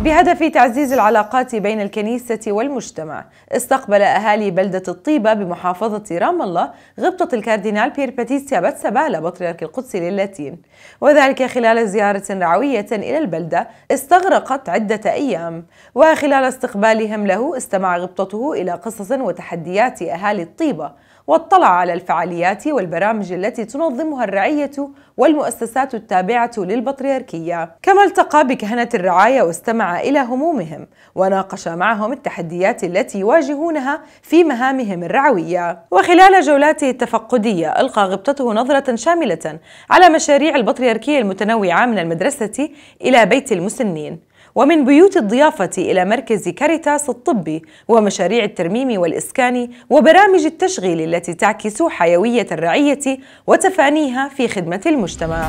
بهدف تعزيز العلاقات بين الكنيسة والمجتمع استقبل أهالي بلدة الطيبة بمحافظة رام الله غبطة الكاردينال بير باتيسيا باتسابالا بطريرك القدس للاتين وذلك خلال زيارة رعوية إلى البلدة استغرقت عدة أيام وخلال استقبالهم له استمع غبطته إلى قصص وتحديات أهالي الطيبة واطلع على الفعاليات والبرامج التي تنظمها الرعية والمؤسسات التابعة للبطريركية كما التقى بكهنة الرعاية واستمع إلى همومهم وناقش معهم التحديات التي يواجهونها في مهامهم الرعوية وخلال جولاته التفقدية ألقى غبطته نظرة شاملة على مشاريع البطريركية المتنوعة من المدرسة إلى بيت المسنين ومن بيوت الضيافة إلى مركز كاريتاس الطبي ومشاريع الترميم والإسكان وبرامج التشغيل التي تعكس حيوية الرعية وتفانيها في خدمة المجتمع